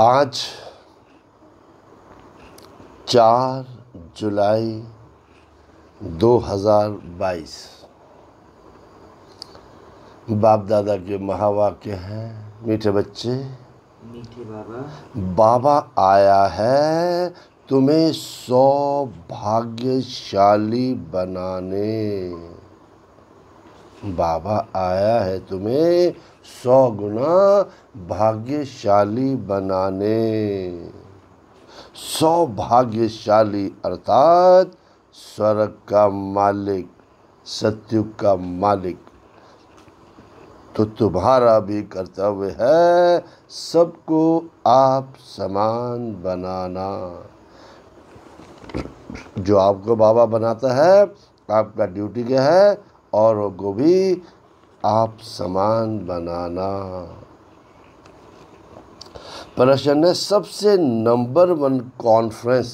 आज चार जुलाई 2022 बाप दादा के महावाक्य हैं मीठे बच्चे मीठे बाबा बाबा आया है तुम्हें सौभाग्यशाली बनाने बाबा आया है तुम्हें सौ गुना भाग्यशाली बनाने सौ भाग्यशाली अर्थात स्वर्ग का मालिक सत्युग का मालिक तो तुम्हारा भी कर्तव्य है सबको आप समान बनाना जो आपको बाबा बनाता है आपका ड्यूटी क्या है और वो भी आप समान बनाना प्रश्न है सबसे नंबर वन कॉन्फ्रेंस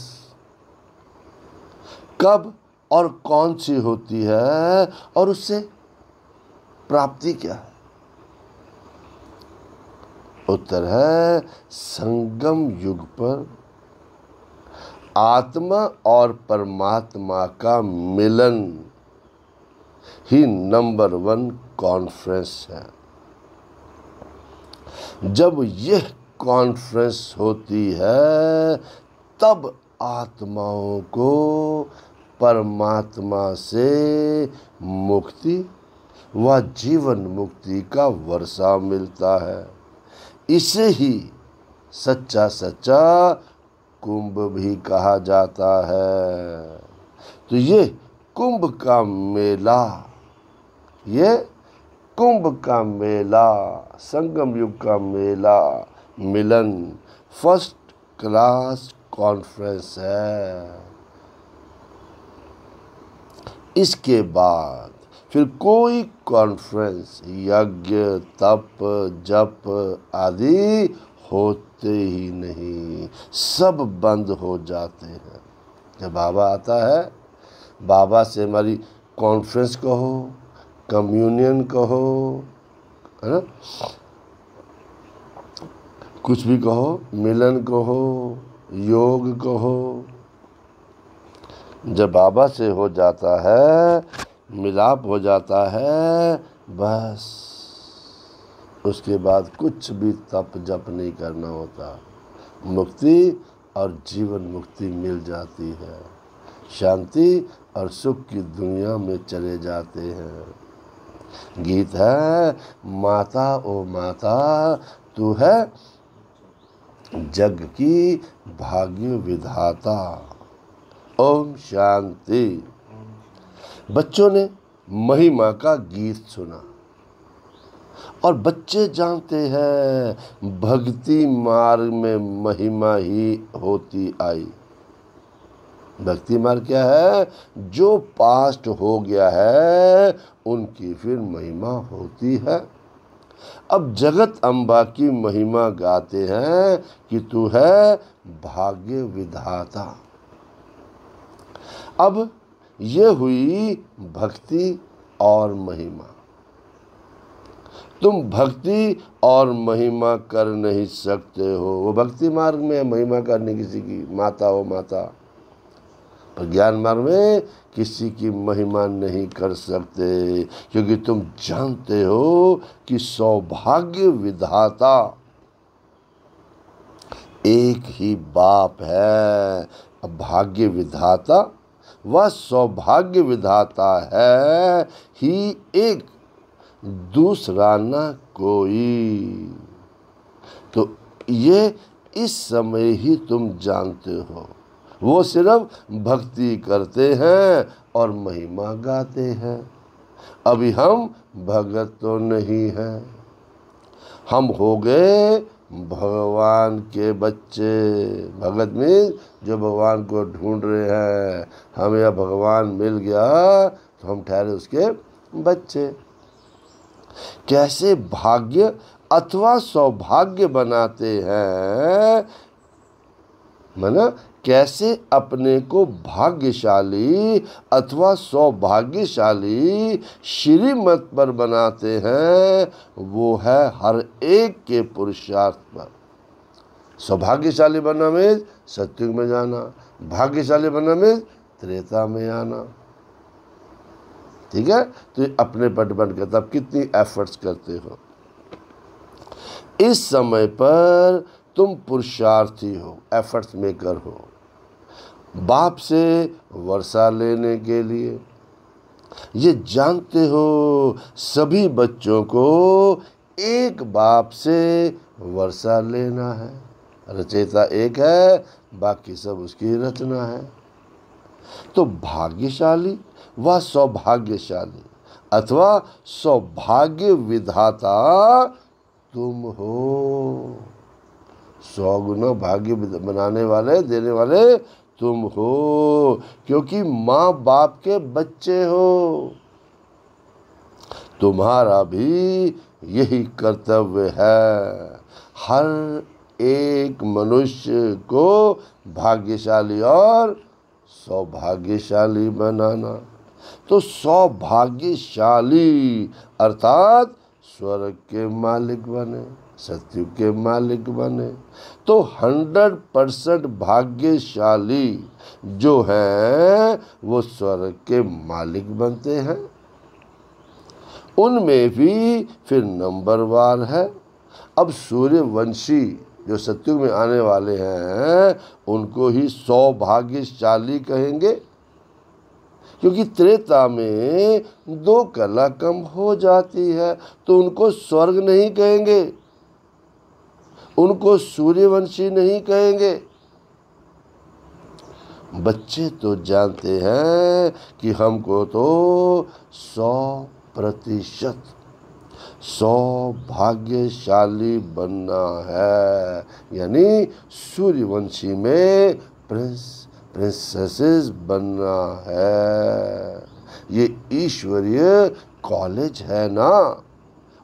कब और कौन सी होती है और उससे प्राप्ति क्या है उत्तर है संगम युग पर आत्मा और परमात्मा का मिलन ही नंबर वन कॉन्फ्रेंस है जब यह कॉन्फ्रेंस होती है तब आत्माओं को परमात्मा से मुक्ति व जीवन मुक्ति का वर्षा मिलता है इसे ही सच्चा सच्चा कुंभ भी कहा जाता है तो ये कुंभ का मेला ये कुंभ का मेला संगम युग का मेला मिलन फर्स्ट क्लास कॉन्फ्रेंस है इसके बाद फिर कोई कॉन्फ्रेंस यज्ञ तप जप आदि होते ही नहीं सब बंद हो जाते हैं जब बाबा आता है बाबा से हमारी कॉन्फ्रेंस कहो कम्युनियन कहो है ना कुछ भी कहो मिलन कहो योग कहो जब बाबा से हो जाता है मिलाप हो जाता है बस उसके बाद कुछ भी तप जप नहीं करना होता मुक्ति और जीवन मुक्ति मिल जाती है शांति और सुख की दुनिया में चले जाते हैं गीत है माता ओ माता तू है जग की भाग्य विधाता ओम शांति बच्चों ने महिमा का गीत सुना और बच्चे जानते हैं भक्ति मार्ग में महिमा ही होती आई भक्ति मार्ग क्या है जो पास्ट हो गया है उनकी फिर महिमा होती है अब जगत अम्बा की महिमा गाते हैं कि तू है भाग्य विधाता अब ये हुई भक्ति और महिमा तुम भक्ति और महिमा कर नहीं सकते हो वो भक्ति मार्ग में है महिमा करने किसी की माता हो माता ज्ञान मार्ग में किसी की महिमा नहीं कर सकते क्योंकि तुम जानते हो कि सौभाग्य विधाता एक ही बाप है भाग्य विधाता वह सौभाग्य विधाता है ही एक दूसरा न कोई तो ये इस समय ही तुम जानते हो वो सिर्फ भक्ति करते हैं और महिमा गाते हैं अभी हम भगत तो नहीं हैं हम हो गए भगवान के बच्चे भगत मीन जो भगवान को ढूंढ रहे हैं हमें अब भगवान मिल गया तो हम ठहरे उसके बच्चे कैसे भाग्य अथवा सौभाग्य बनाते हैं मना कैसे अपने को भाग्यशाली अथवा सौभाग्यशाली श्रीमत पर बनाते हैं वो है हर एक के पुरुषार्थ पर सौभाग्यशाली बनना में सत्युग में जाना भाग्यशाली बनना में त्रेता में आना ठीक है तो अपने पट बन के तब कितनी एफर्ट्स करते हो इस समय पर तुम पुरुषार्थी हो एफर्ट्स मेकर हो बाप से वर्षा लेने के लिए ये जानते हो सभी बच्चों को एक बाप से वर्षा लेना है रचयिता एक है बाकी सब उसकी रचना है तो भाग्यशाली व सौभाग्यशाली अथवा सौभाग्य विधाता तुम हो सौ गुना भाग्य बनाने वाले देने वाले तुम हो क्योंकि माँ बाप के बच्चे हो तुम्हारा भी यही कर्तव्य है हर एक मनुष्य को भाग्यशाली और सौभाग्यशाली बनाना तो सौभाग्यशाली अर्थात स्वर्ग के मालिक बने सत्युग के मालिक बने तो हंड्रेड परसेंट भाग्यशाली जो है वो स्वर्ग के मालिक बनते हैं उनमें भी फिर नंबरवार है अब सूर्यवंशी जो सत्युग में आने वाले हैं उनको ही सौभाग्यशाली कहेंगे क्योंकि त्रेता में दो कला कम हो जाती है तो उनको स्वर्ग नहीं कहेंगे उनको सूर्यवंशी नहीं कहेंगे बच्चे तो जानते हैं कि हमको तो सौ प्रतिशत सौभाग्यशाली बनना है यानी सूर्यवंशी में प्रिंस प्रिंसेसेस बनना है ये ईश्वरीय कॉलेज है ना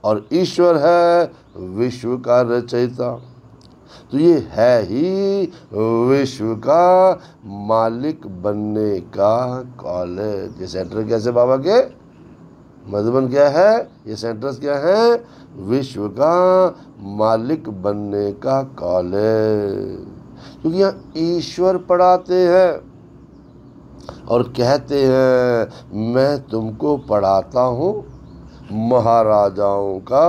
और ईश्वर है विश्व का रचयिता तो ये है ही विश्व का मालिक बनने का कॉलेज ये सेंटर कैसे बाबा के मधुबन क्या है ये सेंटर्स क्या है विश्व का मालिक बनने का कॉलेज क्योंकि यहाँ ईश्वर पढ़ाते हैं और कहते हैं मैं तुमको पढ़ाता हूँ महाराजाओं का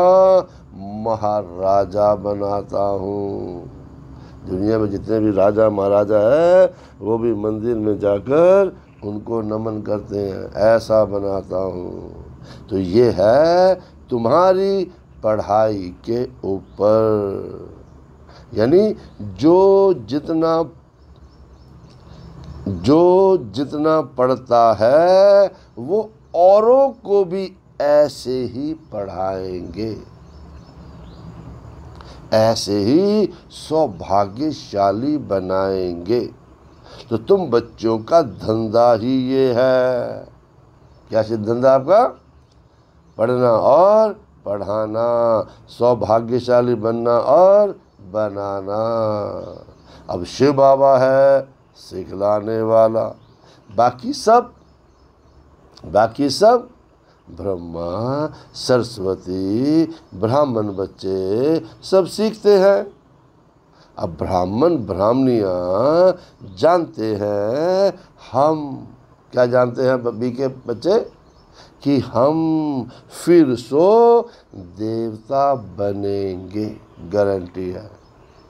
महाराजा बनाता हूँ दुनिया में जितने भी राजा महाराजा है वो भी मंदिर में जाकर उनको नमन करते हैं ऐसा बनाता हूँ तो ये है तुम्हारी पढ़ाई के ऊपर यानी जो जितना जो जितना पढ़ता है वो औरों को भी ऐसे ही पढ़ाएंगे ऐसे ही सौभाग्यशाली बनाएंगे तो तुम बच्चों का धंधा ही ये है क्या धंधा आपका पढ़ना और पढ़ाना सौभाग्यशाली बनना और बनाना अब शिव बाबा है सिखलाने वाला बाकी सब बाकी सब ब्रह्मा सरस्वती ब्राह्मण बच्चे सब सीखते हैं अब ब्राह्मण ब्राह्मणिया जानते हैं हम क्या जानते हैं बी के बच्चे कि हम फिर सो देवता बनेंगे गारंटी है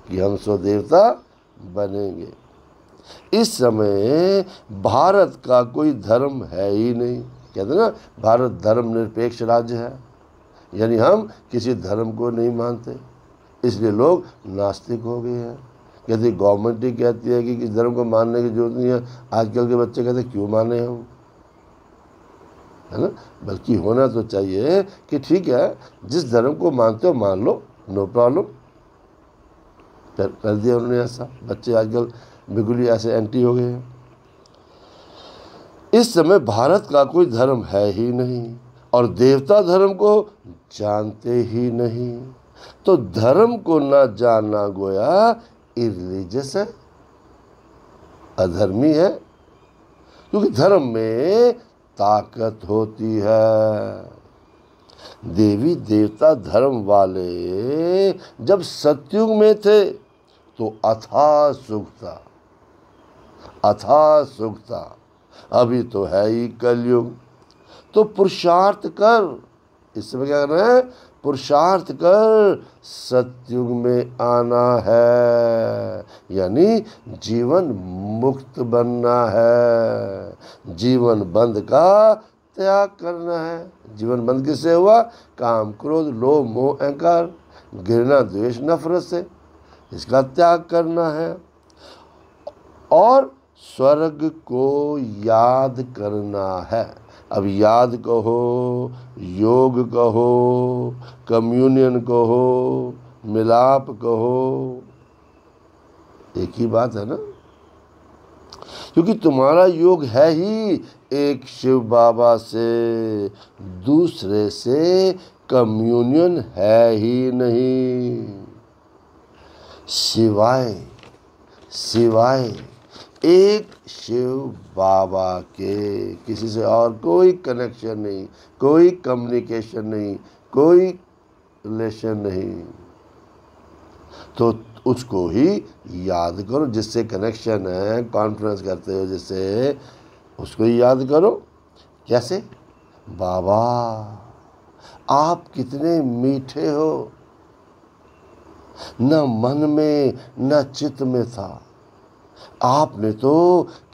कि हम सो देवता बनेंगे इस समय भारत का कोई धर्म है ही नहीं कहते ना भारत धर्म निरपेक्ष राज्य है यानी हम किसी धर्म को नहीं मानते इसलिए लोग नास्तिक हो गए हैं कहते गवर्नमेंट ही कहती है कि किस धर्म को मानने की जरूरत नहीं है आजकल के बच्चे कहते क्यों माने हम है ना बल्कि होना तो चाहिए कि ठीक है जिस धर्म को मानते हो मान लो नो प्रॉब्लम कर, कर दिया उन्होंने ऐसा बच्चे आजकल बिल्कुल ही ऐसे एंटी हो गए हैं इस समय भारत का कोई धर्म है ही नहीं और देवता धर्म को जानते ही नहीं तो धर्म को ना जानना गोया इरिलीजियस है अधर्मी है क्योंकि धर्म में ताकत होती है देवी देवता धर्म वाले जब सत्युग में थे तो अथा सुख था अथा सुख था अभी तो है ही कलयुग तो पुरुषार्थ कर इस समय क्या करना है पुरुषार्थ कर सत्युग में आना है यानी जीवन मुक्त बनना है जीवन बंद का त्याग करना है जीवन बंद किससे हुआ काम क्रोध लोभ मोह अहकार घृणा द्वेष नफरत से इसका त्याग करना है और स्वर्ग को याद करना है अब याद कहो योग कहो कम्युनियन कहो मिलाप कहो एक ही बात है ना क्योंकि तुम्हारा योग है ही एक शिव बाबा से दूसरे से कम्युनियन है ही नहीं सिवाय सिवाय एक शिव बाबा के किसी से और कोई कनेक्शन नहीं कोई कम्युनिकेशन नहीं कोई रिलेशन नहीं तो उसको ही याद करो जिससे कनेक्शन है कॉन्फ्रेंस करते हो जिससे उसको ही याद करो कैसे बाबा आप कितने मीठे हो न मन में न चित्त में था आपने तो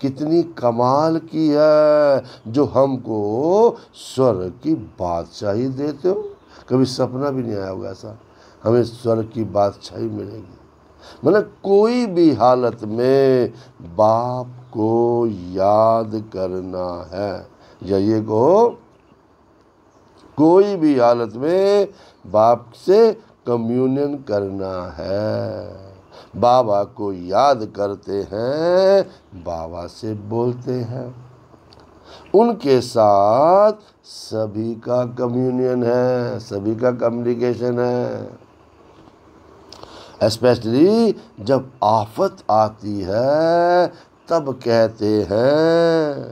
कितनी कमाल की है जो हमको स्वर्ग की बादशाही देते हो कभी सपना भी नहीं आया होगा ऐसा हमें स्वर्ग की बादशाही मिलेगी मतलब कोई भी हालत में बाप को याद करना है या ये को कोई भी हालत में बाप से कम्युनियन करना है बाबा को याद करते हैं बाबा से बोलते हैं उनके साथ सभी का कम्युनियन है सभी का कम्युनिकेशन है स्पेशली जब आफत आती है तब कहते हैं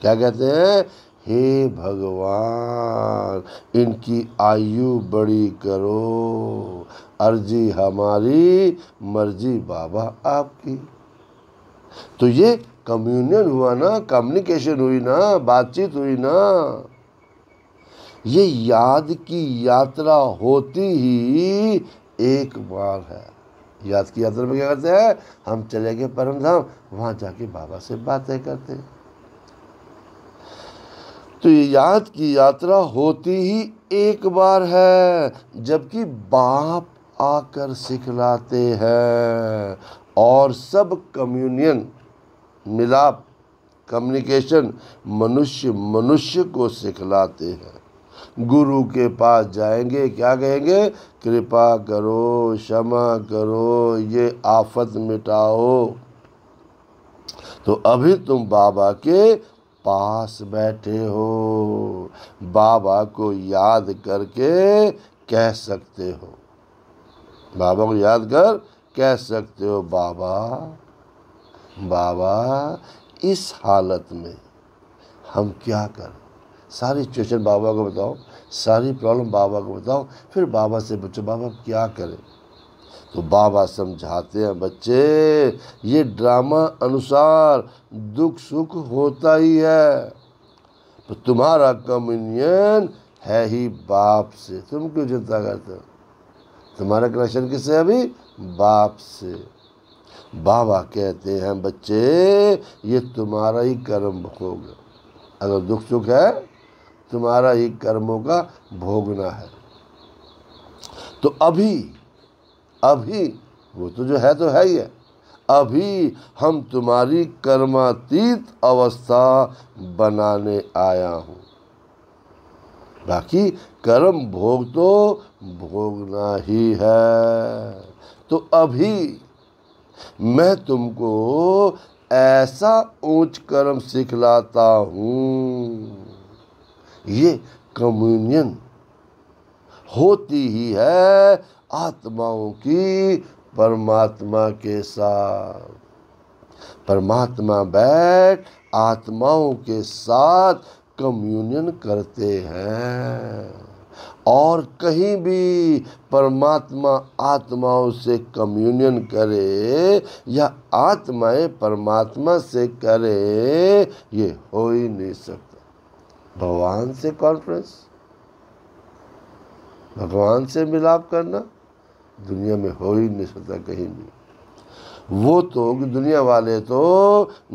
क्या कहते हैं हे भगवान इनकी आयु बड़ी करो अर्जी हमारी मर्जी बाबा आपकी तो ये कम्युनियन हुआ ना कम्युनिकेशन हुई ना बातचीत हुई ना ये याद की यात्रा होती ही एक बार है याद की यात्रा में क्या करते हैं हम चले गए परम धाम वहां जाके बाबा से बातें करते हैं तो ये याद की यात्रा होती ही एक बार है जबकि बाप आकर सिखलाते हैं और सब कम्युनियन मिलाप कम्युनिकेशन मनुष्य मनुष्य को सिखलाते हैं गुरु के पास जाएंगे क्या कहेंगे कृपा करो क्षमा करो ये आफत मिटाओ तो अभी तुम बाबा के पास बैठे हो बाबा को याद करके कह सकते हो बाबा को याद कर कह सकते हो बाबा बाबा इस हालत में हम क्या करें सारी सिचुएशन बाबा को बताओ सारी प्रॉब्लम बाबा को बताओ फिर बाबा से पूछो बाबा क्या करें तो बाबा समझाते हैं बच्चे ये ड्रामा अनुसार दुख सुख होता ही है तो तुम्हारा कम्युनियन है ही बाप से तुम क्यों चिंता करते हो तुम्हारा कनेक्शन किससे अभी बाप से बाबा कहते हैं बच्चे ये तुम्हारा ही कर्म होगा अगर दुख सुख है तुम्हारा ही कर्मों का भोगना है तो अभी अभी वो तो जो है तो है ही है अभी हम तुम्हारी कर्मातीत अवस्था बनाने आया हूँ बाकी कर्म भोग तो भोगना ही है तो अभी मैं तुमको ऐसा ऊंच कर्म सिखलाता हूँ ये कम्युनियन होती ही है आत्माओं की परमात्मा के साथ परमात्मा बैठ आत्माओं के साथ कम्युनियन करते हैं और कहीं भी परमात्मा आत्माओं से कम्युनियन करे या आत्माएं परमात्मा से करे ये हो ही नहीं सकता भगवान से कॉन्फ्रेंस भगवान से मिलाप करना दुनिया में हो ही नहीं सकता कहीं भी वो तो दुनिया वाले तो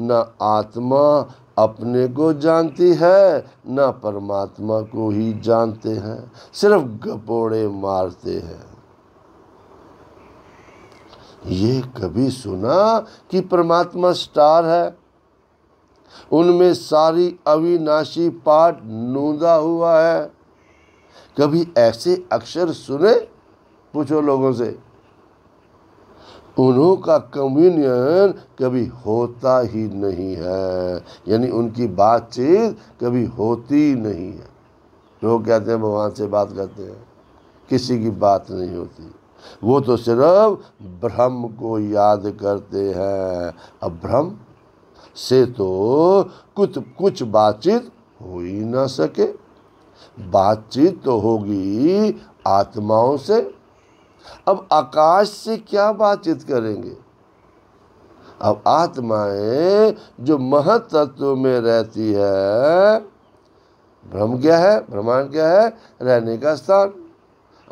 न आत्मा अपने को जानती है ना परमात्मा को ही जानते हैं सिर्फ गपोड़े मारते हैं ये कभी सुना कि परमात्मा स्टार है उनमें सारी अविनाशी पाठ नूंदा हुआ है कभी ऐसे अक्षर सुने पूछो लोगों से उन्हों का कम्युनियन कभी होता ही नहीं है यानी उनकी बातचीत कभी होती नहीं है लोग कहते हैं भगवान से बात करते हैं किसी की बात नहीं होती वो तो सिर्फ ब्रह्म को याद करते हैं अब ब्रह्म से तो कुछ कुछ बातचीत हो ही ना सके बातचीत तो होगी आत्माओं से अब आकाश से क्या बातचीत करेंगे अब आत्माएं जो महत तत्व में रहती है भ्रम क्या है ब्रह्मांड क्या है रहने का स्थान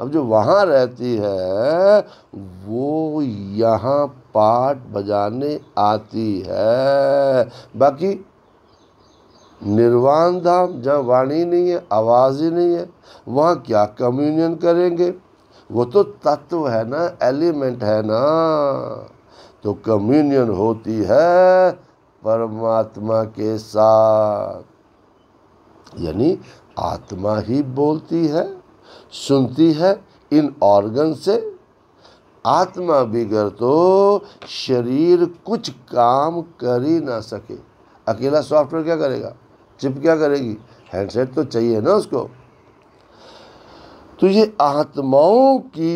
अब जो वहाँ रहती है वो यहाँ पाठ बजाने आती है बाकी निर्वाण धाम जहाँ वाणी नहीं है आवाज़ ही नहीं है वहाँ क्या कम्युनियन करेंगे वो तो तत्व है ना एलिमेंट है ना तो कम्युनियन होती है परमात्मा के साथ यानी आत्मा ही बोलती है सुनती है इन ऑर्गन से आत्मा बिगड़ तो शरीर कुछ काम कर ही ना सके अकेला सॉफ्टवेयर क्या करेगा चिप क्या करेगी हैंडसेट तो चाहिए ना उसको तुझे आत्माओं की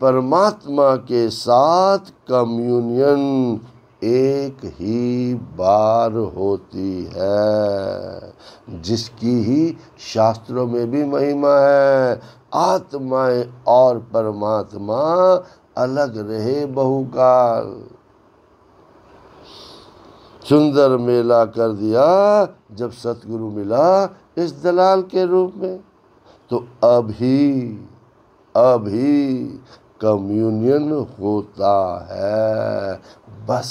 परमात्मा के साथ कम्युनियन एक ही बार होती है जिसकी ही शास्त्रों में भी महिमा है आत्माएं और परमात्मा अलग रहे बहुकाल सुंदर मेला कर दिया जब सतगुरु मिला इस दलाल के रूप में तो अभी अभी कम्युनियन होता है बस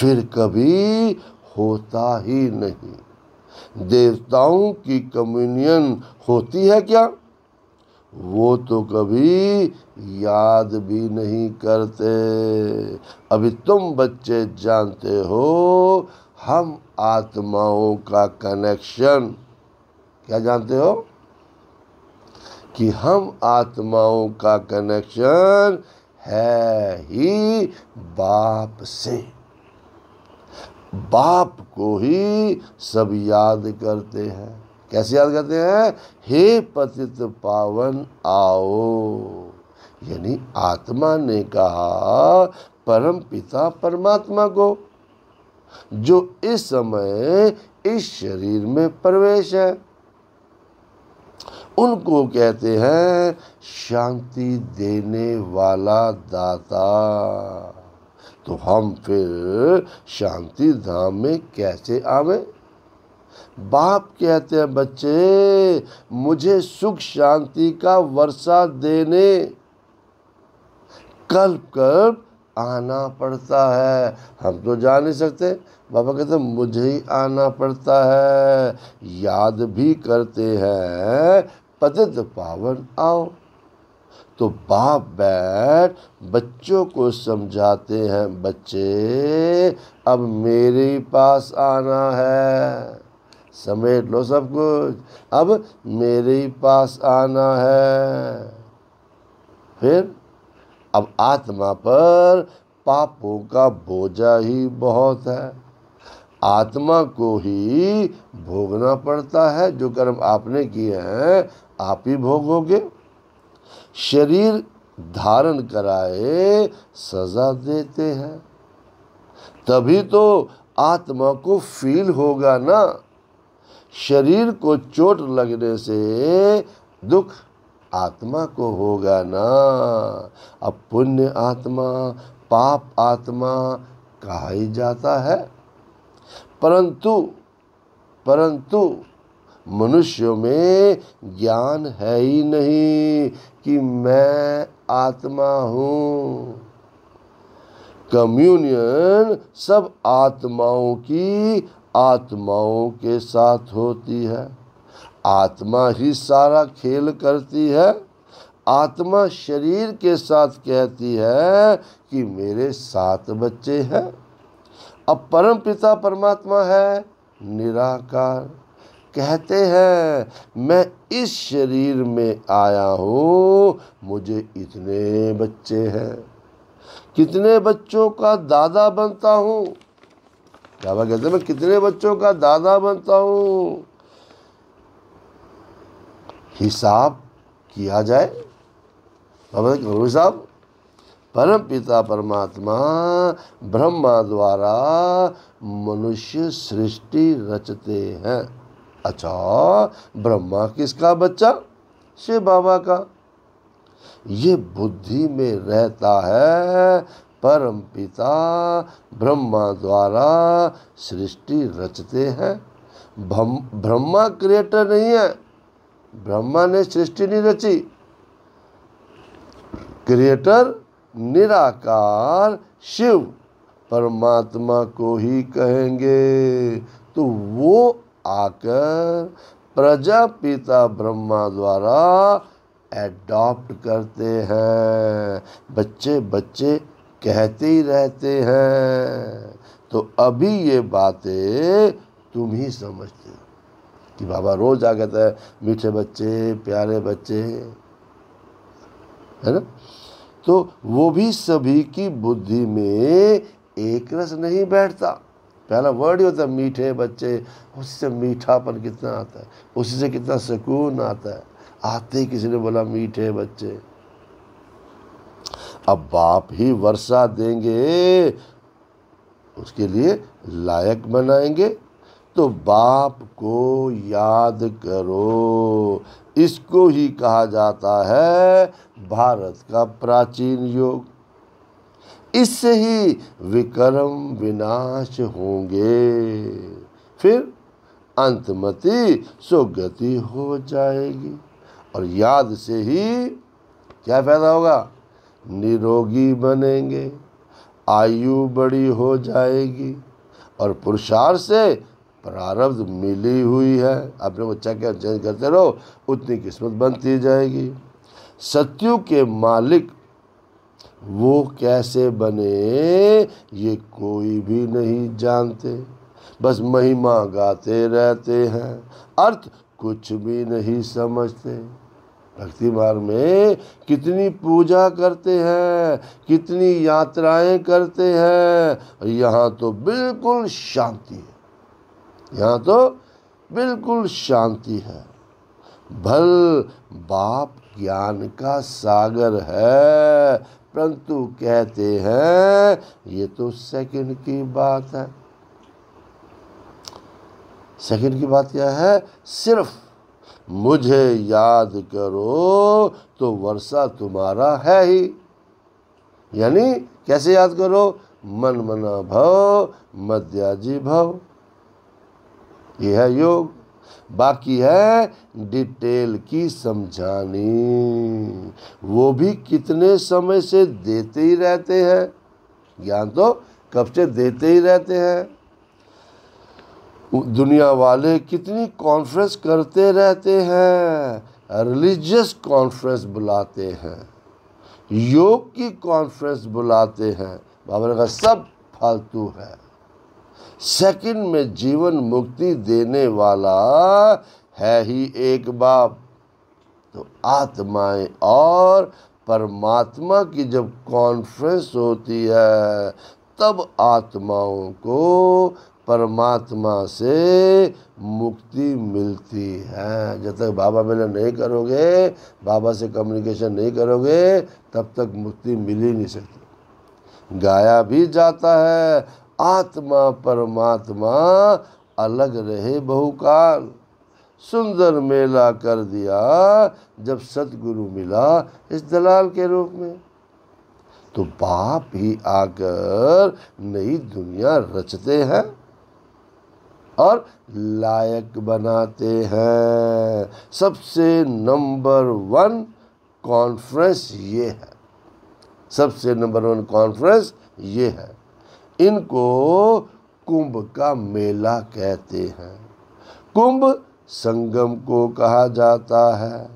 फिर कभी होता ही नहीं देवताओं की कम्युनियन होती है क्या वो तो कभी याद भी नहीं करते अभी तुम बच्चे जानते हो हम आत्माओं का कनेक्शन क्या जानते हो कि हम आत्माओं का कनेक्शन है ही बाप से बाप को ही सब याद करते हैं कैसे याद करते हैं हे पतित पावन आओ यानी आत्मा ने कहा परम पिता परमात्मा को जो इस समय इस शरीर में प्रवेश है उनको कहते हैं शांति देने वाला दाता तो हम फिर शांति धाम में कैसे आवे बाप कहते हैं बच्चे मुझे सुख शांति का वर्षा देने कल्प कल्प आना पड़ता है हम तो जा नहीं सकते बाबा कहते हैं मुझे ही आना पड़ता है याद भी करते हैं पदद पावन आओ तो बाप बैठ बच्चों को समझाते हैं बच्चे अब मेरे पास आना है समेट लो सब कुछ अब मेरे पास आना है फिर अब आत्मा पर पापों का बोझा ही बहुत है आत्मा को ही भोगना पड़ता है जो कर्म आपने किए हैं आप ही भोगोगे शरीर धारण कराए सजा देते हैं तभी तो आत्मा को फील होगा ना शरीर को चोट लगने से दुख आत्मा को होगा ना अब पुण्य आत्मा पाप आत्मा कहा ही जाता है परंतु परंतु मनुष्य में ज्ञान है ही नहीं कि मैं आत्मा हूं कम्युनियन सब आत्माओं की आत्माओं के साथ होती है आत्मा ही सारा खेल करती है आत्मा शरीर के साथ कहती है कि मेरे सात बच्चे हैं अब परम पिता परमात्मा है निराकार कहते हैं मैं इस शरीर में आया हूँ मुझे इतने बच्चे हैं कितने बच्चों का दादा बनता हूँ बाबा कहते हैं मैं कितने बच्चों का दादा बनता हूँ हिसाब किया जाए बाबा गुरु साहब परम पिता परमात्मा ब्रह्मा द्वारा मनुष्य सृष्टि रचते हैं अच्छा ब्रह्मा किसका बच्चा शिव बाबा का ये बुद्धि में रहता है परम पिता ब्रह्मा द्वारा सृष्टि रचते हैं ब्रह्मा क्रिएटर नहीं है ब्रह्मा ने सृष्टि नहीं रची क्रिएटर निराकार शिव परमात्मा को ही कहेंगे तो वो आकर प्रजापिता ब्रह्मा द्वारा एडॉप्ट करते हैं बच्चे बच्चे कहते ही रहते हैं तो अभी ये बातें तुम ही समझते हो कि बाबा रोज आ कहता है मीठे बच्चे प्यारे बच्चे है ना तो वो भी सभी की बुद्धि में एक रस नहीं बैठता पहला वर्ड ही होता है मीठे बच्चे उससे मीठापन कितना आता है उसी से कितना सुकून आता है आते ही किसी ने बोला मीठे बच्चे अब बाप ही वर्षा देंगे उसके लिए लायक बनाएंगे तो बाप को याद करो इसको ही कहा जाता है भारत का प्राचीन योग इससे ही विक्रम विनाश होंगे फिर अंतमति सुगति हो जाएगी और याद से ही क्या फायदा होगा निरोगी बनेंगे आयु बड़ी हो जाएगी और पुरुषार्थ से प्रारब्ध मिली हुई है अपने को चेक चेंज करते रहो उतनी किस्मत बनती जाएगी सत्यु के मालिक वो कैसे बने ये कोई भी नहीं जानते बस महिमा गाते रहते हैं अर्थ कुछ भी नहीं समझते भक्ति मार्ग में कितनी पूजा करते हैं कितनी यात्राएं करते हैं यहाँ तो बिल्कुल शांति है यहाँ तो बिल्कुल शांति है भल बाप ज्ञान का सागर है परंतु कहते हैं ये तो सेकंड की बात है सेकंड की बात क्या है सिर्फ मुझे याद करो तो वर्षा तुम्हारा है ही यानी कैसे याद करो मन मना भव मध्याजी भव यह है योग बाकी है डिटेल की समझानी वो भी कितने समय से देते ही रहते हैं ज्ञान तो कब से देते ही रहते हैं दुनिया वाले कितनी कॉन्फ्रेंस करते रहते हैं रिलीजियस कॉन्फ्रेंस बुलाते हैं योग की कॉन्फ्रेंस बुलाते हैं बाबा का सब फालतू है सेकंड में जीवन मुक्ति देने वाला है ही एक बाप तो आत्माएं और परमात्मा की जब कॉन्फ्रेंस होती है तब आत्माओं को परमात्मा से मुक्ति मिलती है जब तक बाबा मिलन नहीं करोगे बाबा से कम्युनिकेशन नहीं करोगे तब तक मुक्ति मिल ही नहीं सकती गाया भी जाता है आत्मा परमात्मा अलग रहे बहुकाल सुंदर मेला कर दिया जब सतगुरु मिला इस दलाल के रूप में तो बाप ही आकर नई दुनिया रचते हैं और लायक बनाते हैं सबसे नंबर वन कॉन्फ्रेंस ये है सबसे नंबर वन कॉन्फ्रेंस ये है इनको कुंभ का मेला कहते हैं कुंभ संगम को कहा जाता है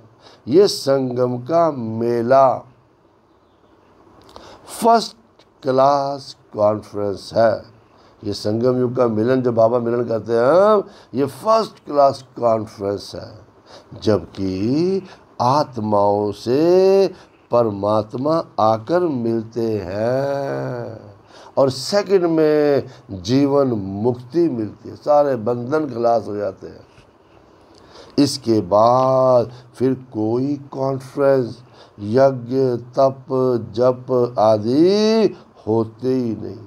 ये संगम का मेला फर्स्ट क्लास कॉन्फ्रेंस है ये संगम युग का मिलन जो बाबा मिलन कहते हैं ये फर्स्ट क्लास कॉन्फ्रेंस है जबकि आत्माओं से परमात्मा आकर मिलते हैं और सेकंड में जीवन मुक्ति मिलती है सारे बंधन खलास हो जाते हैं इसके बाद फिर कोई कॉन्फ्रेंस यज्ञ तप जप आदि होते ही नहीं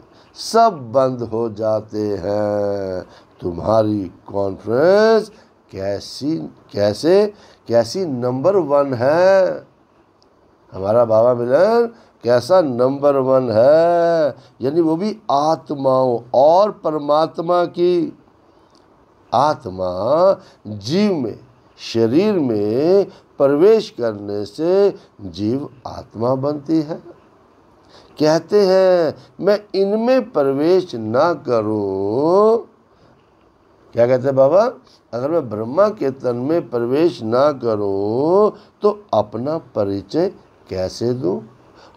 सब बंद हो जाते हैं तुम्हारी कॉन्फ्रेंस कैसी कैसे कैसी नंबर वन है हमारा बाबा मिलन कैसा नंबर वन है यानी वो भी आत्माओं और परमात्मा की आत्मा जीव में शरीर में प्रवेश करने से जीव आत्मा बनती है कहते हैं मैं इनमें प्रवेश ना करूं क्या कहते हैं बाबा अगर मैं ब्रह्मा के तन में प्रवेश ना करूं तो अपना परिचय कैसे दूं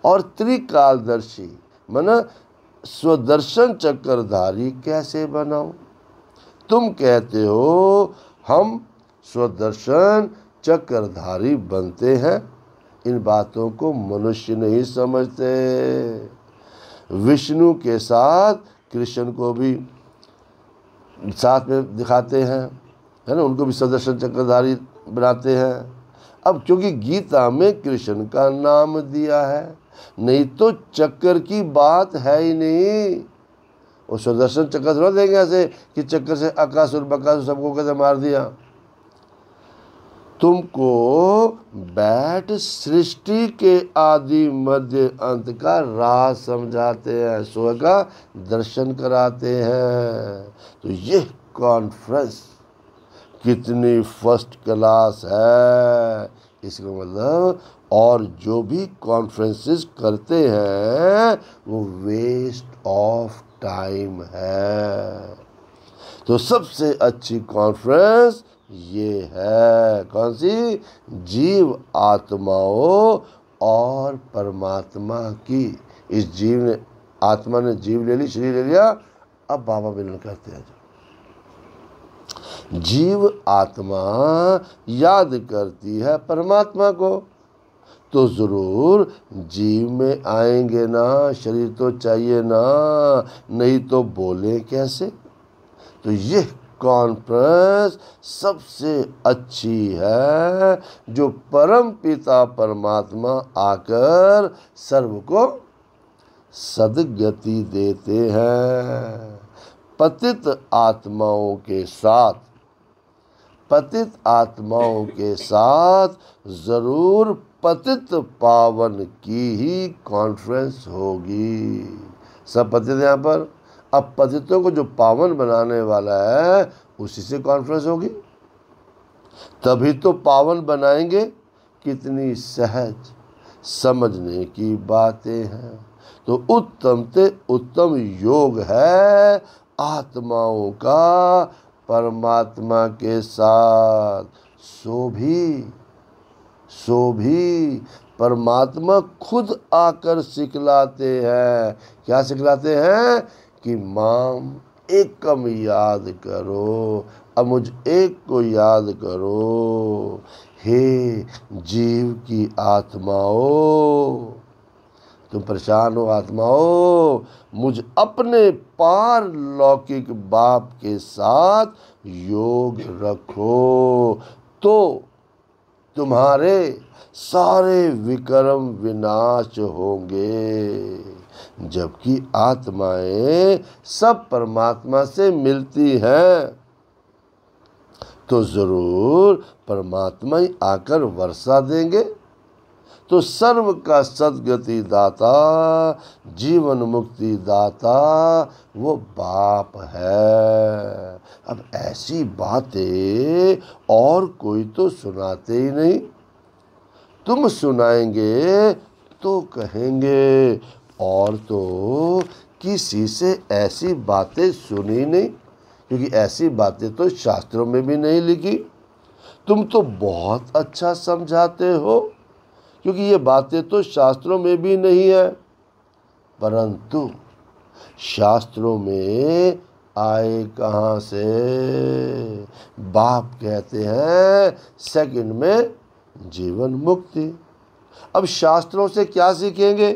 और त्रिकालदर्शी मन स्वदर्शन चक्रधारी कैसे बनाऊं तुम कहते हो हम स्वदर्शन चक्रधारी बनते हैं इन बातों को मनुष्य नहीं समझते विष्णु के साथ कृष्ण को भी साथ में दिखाते हैं है ना उनको भी सदर्शन चक्रधारी बनाते हैं अब क्योंकि गीता में कृष्ण का नाम दिया है नहीं तो चक्कर की बात है ही नहीं और सुदर्शन चक्कर थोड़ा देंगे ऐसे कि चक्कर से और बकाश सबको कैसे मार दिया तुमको बैठ सृष्टि के आदि मध्य अंत का राह समझाते हैं सो का दर्शन कराते हैं तो यह कॉन्फ्रेंस कितनी फर्स्ट क्लास है इसका मतलब और जो भी कॉन्फ्रेंसेस करते हैं वो वेस्ट ऑफ टाइम है तो सबसे अच्छी कॉन्फ्रेंस ये है कौन सी जीव आत्माओं और परमात्मा की इस जीव ने आत्मा ने जीव ले ली शरीर ले लिया अब बाबा मिलन कहते हैं जीव आत्मा याद करती है परमात्मा को तो ज़रूर जीव में आएंगे ना शरीर तो चाहिए ना नहीं तो बोले कैसे तो यह कॉन्फ्रेंस सबसे अच्छी है जो परम पिता परमात्मा आकर सर्व को सदगति देते हैं पतित आत्माओं के साथ पतित आत्माओं के साथ ज़रूर पतित पावन की ही कॉन्फ्रेंस होगी सब पतित यहाँ पर अब पतितों को जो पावन बनाने वाला है उसी से कॉन्फ्रेंस होगी तभी तो पावन बनाएंगे कितनी सहज समझने की बातें हैं तो उत्तम ते उत्तम योग है आत्माओं का परमात्मा के साथ सो भी सो भी परमात्मा खुद आकर सिखलाते हैं क्या सिखलाते हैं कि माम एक कम याद करो अब मुझ एक को याद करो हे जीव की आत्माओ तुम परेशान हो आत्माओ मुझ अपने पार लौकिक बाप के साथ योग रखो तो तुम्हारे सारे विक्रम विनाश होंगे जबकि आत्माएं सब परमात्मा से मिलती हैं तो ज़रूर परमात्मा ही आकर वर्षा देंगे तो सर्व का सदगति दाता जीवन मुक्ति दाता वो बाप है अब ऐसी बातें और कोई तो सुनाते ही नहीं तुम सुनाएंगे तो कहेंगे और तो किसी से ऐसी बातें सुनी नहीं क्योंकि ऐसी बातें तो शास्त्रों में भी नहीं लिखी तुम तो बहुत अच्छा समझाते हो क्योंकि ये बातें तो शास्त्रों में भी नहीं है परंतु शास्त्रों में आए कहाँ से बाप कहते हैं सेकंड में जीवन मुक्ति अब शास्त्रों से क्या सीखेंगे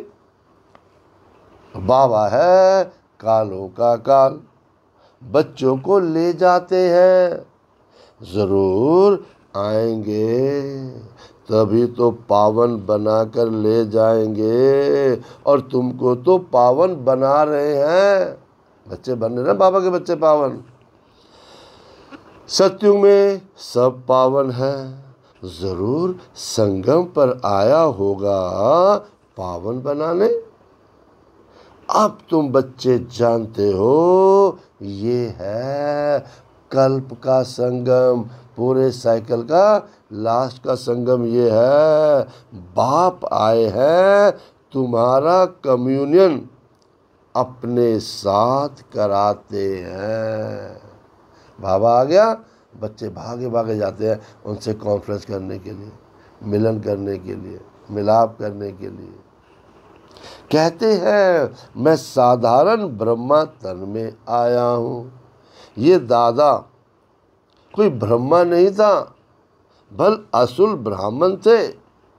बाबा है कालों का काल बच्चों को ले जाते हैं ज़रूर आएंगे तभी तो पावन बना कर ले जाएंगे और तुमको तो पावन बना रहे हैं बच्चे बन रहे ना बाबा के बच्चे पावन सत्युग में सब पावन है जरूर संगम पर आया होगा पावन बनाने अब तुम बच्चे जानते हो ये है कल्प का संगम पूरे साइकिल का लास्ट का संगम ये है बाप आए हैं तुम्हारा कम्युनियन अपने साथ कराते हैं बाबा आ गया बच्चे भागे भागे जाते हैं उनसे कॉन्फ्रेंस करने के लिए मिलन करने के लिए मिलाप करने के लिए कहते हैं मैं साधारण ब्रह्मा तन में आया हूँ ये दादा कोई ब्रह्मा नहीं था भल असुल ब्राह्मण थे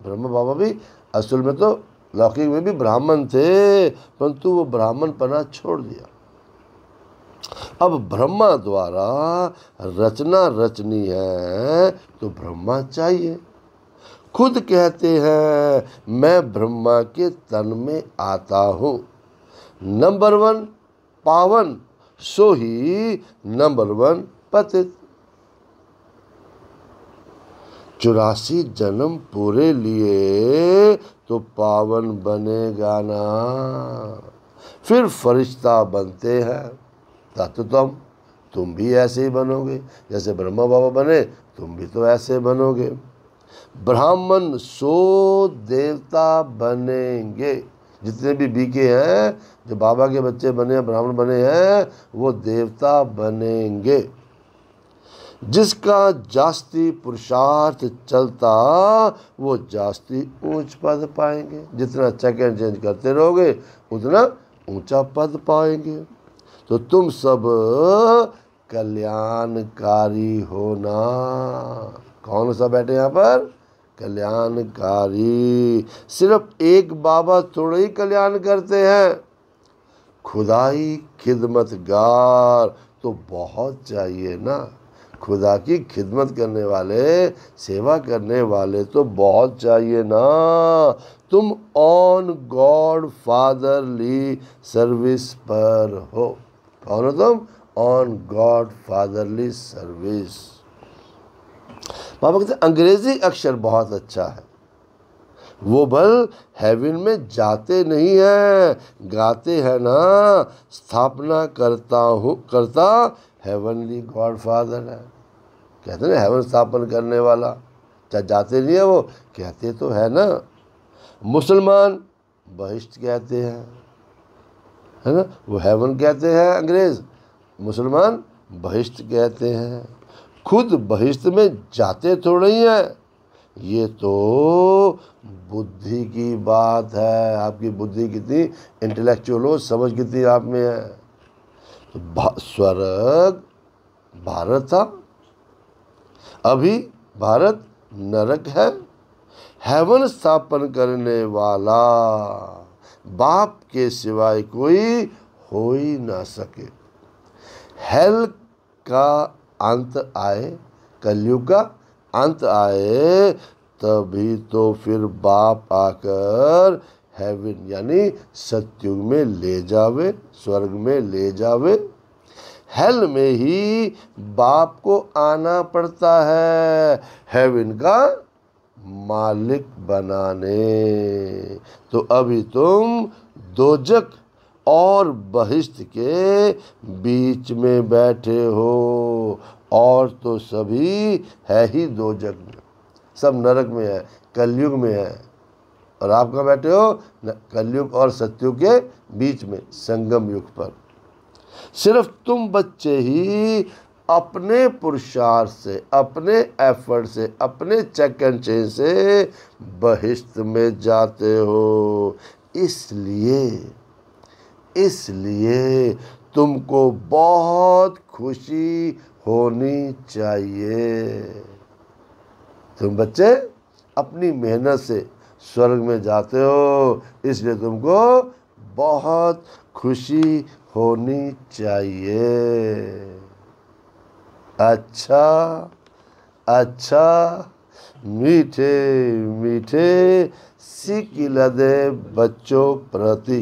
ब्रह्मा बाबा भी असुल में तो लौकिक में भी ब्राह्मण थे परंतु वो ब्राह्मण पना छोड़ दिया अब ब्रह्मा द्वारा रचना रचनी है तो ब्रह्मा चाहिए खुद कहते हैं मैं ब्रह्मा के तन में आता हूँ नंबर वन पावन सो ही नंबर वन पतित चौरासी जन्म पूरे लिए तो पावन बनेगा ना फिर फरिश्ता बनते हैं तातु तुम तुम भी ऐसे ही बनोगे जैसे ब्रह्मा बाबा बने तुम भी तो ऐसे बनोगे ब्राह्मण सो देवता बनेंगे जितने भी बीके हैं जो बाबा के बच्चे बने हैं ब्राह्मण बने हैं वो देवता बनेंगे जिसका जास्ती पुरुषार्थ चलता वो जास्ती ऊंच पद पाएंगे जितना चेक एंड चेंज करते रहोगे उतना ऊंचा पद पाएंगे तो तुम सब कल्याणकारी होना कौन सा बैठे यहाँ पर कल्याणकारी सिर्फ एक बाबा थोड़ा ही कल्याण करते हैं खुदाई खिदमत गार तो बहुत चाहिए ना खुदा की खिदमत करने वाले सेवा करने वाले तो बहुत चाहिए ना तुम ऑन गॉड फादरली सर्विस पर हो कौन हो तुम ऑन गॉड फादरली सर्विस पापा कहते अंग्रेजी अक्षर बहुत अच्छा है वो बल हेवन में जाते नहीं हैं गाते हैं ना स्थापना करता हूँ करता हेवनली गॉड फादर है कहते ना हेवन स्थापन करने वाला चाहे जाते नहीं है वो कहते तो है ना मुसलमान बहिष्ट कहते हैं है ना वो हेवन कहते हैं अंग्रेज़ मुसलमान बहिष्ट कहते हैं खुद बहिष्ट में जाते थोड़े ही हैं ये तो बुद्धि की बात है आपकी बुद्धि कितनी इंटेलेक्चुअल हो समझ कितनी आप में है तो भा, स्वर्ग भारत था अभी भारत नरक है हेवन स्थापन करने वाला बाप के सिवाय कोई हो ही ना सके हेल का अंत आए कलयुग का अंत आए तभी तो फिर बाप आकर हैविन यानी सत्युग में ले जावे स्वर्ग में ले जावे हेल में ही बाप को आना पड़ता है हेविन का मालिक बनाने तो अभी तुम दोजक और बहिष्ट के बीच में बैठे हो और तो सभी है ही दो जग में सब नरक में है कलयुग में है और आप कहाँ बैठे हो कलयुग और सत्युग के बीच में संगम युग पर सिर्फ तुम बच्चे ही अपने पुरुषार्थ से अपने एफर्ट से अपने चेक एंड चेंज से बहिष्त में जाते हो इसलिए इसलिए तुमको बहुत खुशी होनी चाहिए तुम बच्चे अपनी मेहनत से स्वर्ग में जाते हो इसलिए तुमको बहुत खुशी होनी चाहिए अच्छा अच्छा मीठे मीठे लदे बच्चों प्रति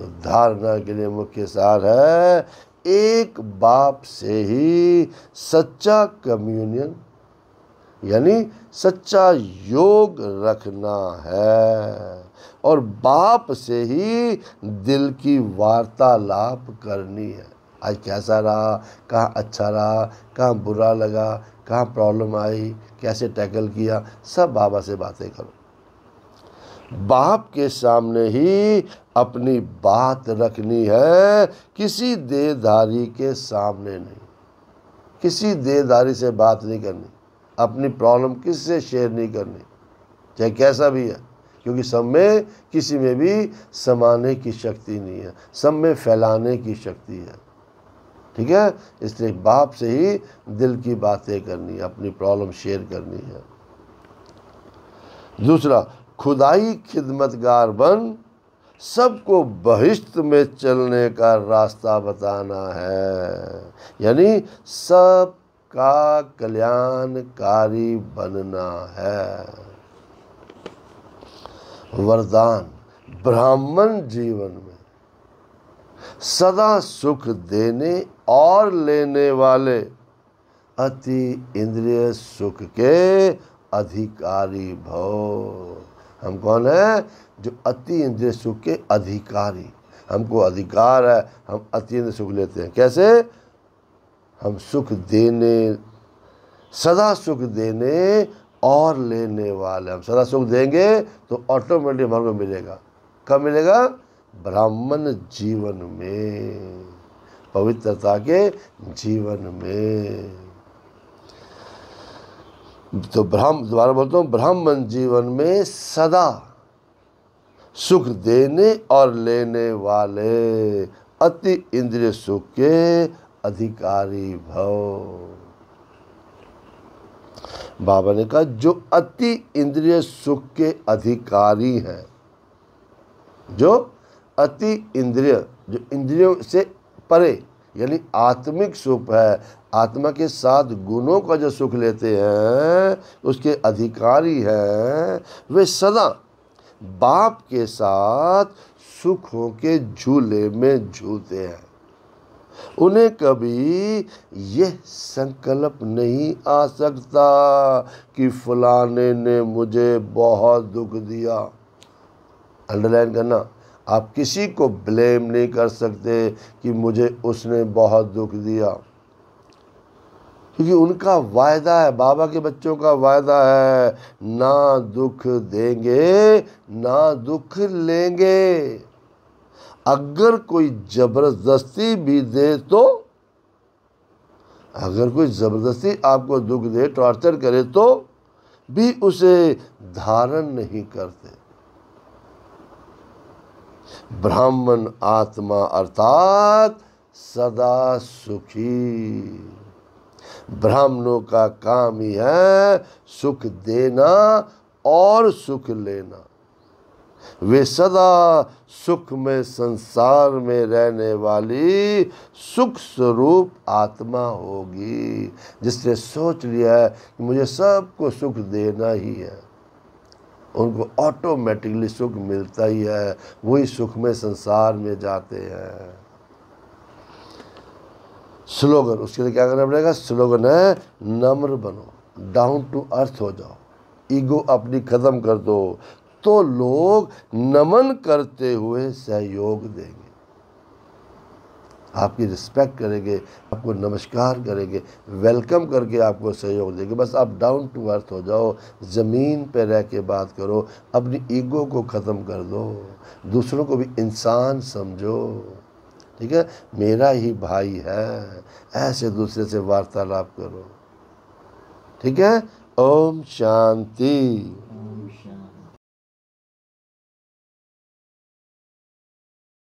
तो धारणा के लिए मुख्य सार है एक बाप से ही सच्चा कम्युनियन यानी सच्चा योग रखना है और बाप से ही दिल की वार्तालाप करनी है आज कैसा रहा कहाँ अच्छा रहा कहाँ बुरा लगा कहाँ प्रॉब्लम आई कैसे टैकल किया सब बाबा से बातें करो बाप के सामने ही अपनी बात रखनी है किसी देदारी के सामने नहीं किसी देदारी से बात नहीं करनी अपनी प्रॉब्लम किससे शेयर नहीं करनी चाहे कैसा भी है क्योंकि सब में किसी में भी समाने की शक्ति नहीं है सब में फैलाने की शक्ति है ठीक है इसलिए बाप से ही दिल की बातें करनी है अपनी प्रॉब्लम शेयर करनी है दूसरा खुदाई खिदमतगार बन सबको बहिष्त में चलने का रास्ता बताना है यानी सब का कल्याणकारी बनना है वरदान ब्राह्मण जीवन में सदा सुख देने और लेने वाले अति इंद्रिय सुख के अधिकारी भव हम कौन है जो अति इंद्र सुख के अधिकारी हमको अधिकार है हम अति इंद्र सुख लेते हैं कैसे हम सुख देने सदा सुख देने और लेने वाले हम सदा सुख देंगे तो ऑटोमेटिक हमारे को मिलेगा कब मिलेगा ब्राह्मण जीवन में पवित्रता के जीवन में तो ब्रह्म दोबारा बोलता हूँ ब्राह्मण जीवन में सदा सुख देने और लेने वाले अति इंद्रिय सुख के अधिकारी भव बाबा ने कहा जो अति इंद्रिय सुख के अधिकारी हैं जो अति इंद्रिय जो इंद्रियों से परे यानी आत्मिक सुख है आत्मा के सात गुणों का जो सुख लेते हैं उसके अधिकारी हैं वे सदा बाप के साथ सुखों के झूले में झूलते हैं उन्हें कभी यह संकल्प नहीं आ सकता कि फलाने ने मुझे बहुत दुख दिया अंडरलाइन करना आप किसी को ब्लेम नहीं कर सकते कि मुझे उसने बहुत दुख दिया क्योंकि उनका वायदा है बाबा के बच्चों का वायदा है ना दुख देंगे ना दुख लेंगे अगर कोई जबरदस्ती भी दे तो अगर कोई ज़बरदस्ती आपको दुख दे टॉर्चर करे तो भी उसे धारण नहीं करते ब्राह्मण आत्मा अर्थात सदा सुखी ब्राह्मणों का काम ही है सुख देना और सुख लेना वे सदा सुख में संसार में रहने वाली सुख स्वरूप आत्मा होगी जिसने सोच लिया है कि मुझे सबको सुख देना ही है उनको ऑटोमेटिकली सुख मिलता ही है वही सुख में संसार में जाते हैं स्लोगन उसके लिए क्या करना पड़ेगा स्लोगन है नम्र बनो डाउन टू अर्थ हो जाओ ईगो अपनी ख़त्म कर दो तो लोग नमन करते हुए सहयोग देंगे आपकी रिस्पेक्ट करेंगे आपको नमस्कार करेंगे वेलकम करके आपको सहयोग देंगे बस आप डाउन टू अर्थ हो जाओ ज़मीन पर रह के बात करो अपनी ईगो को ख़त्म कर दो दूसरों को भी इंसान समझो ठीक है मेरा ही भाई है ऐसे दूसरे से वार्तालाप करो ठीक है ओम शांति